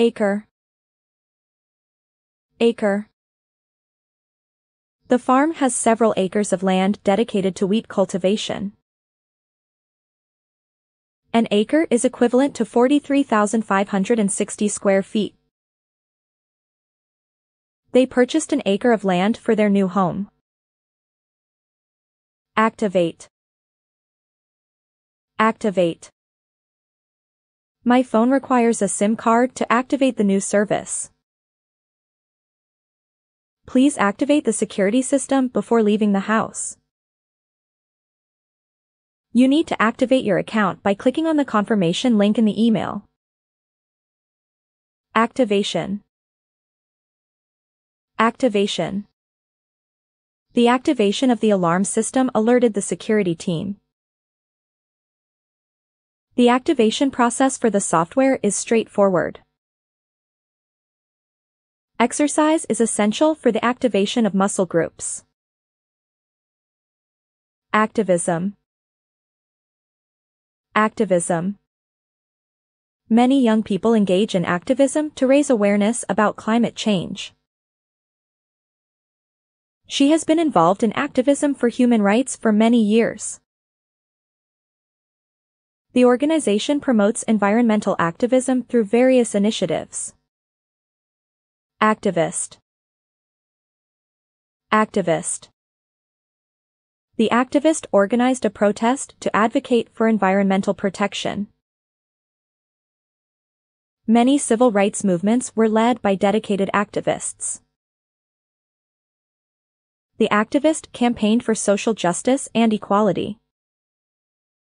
acre acre the farm has several acres of land dedicated to wheat cultivation. An acre is equivalent to 43,560 square feet. They purchased an acre of land for their new home. Activate. Activate. My phone requires a SIM card to activate the new service. Please activate the security system before leaving the house. You need to activate your account by clicking on the confirmation link in the email. Activation Activation The activation of the alarm system alerted the security team. The activation process for the software is straightforward. Exercise is essential for the activation of muscle groups. Activism Activism Many young people engage in activism to raise awareness about climate change. She has been involved in activism for human rights for many years. The organization promotes environmental activism through various initiatives. Activist Activist The activist organized a protest to advocate for environmental protection. Many civil rights movements were led by dedicated activists. The activist campaigned for social justice and equality.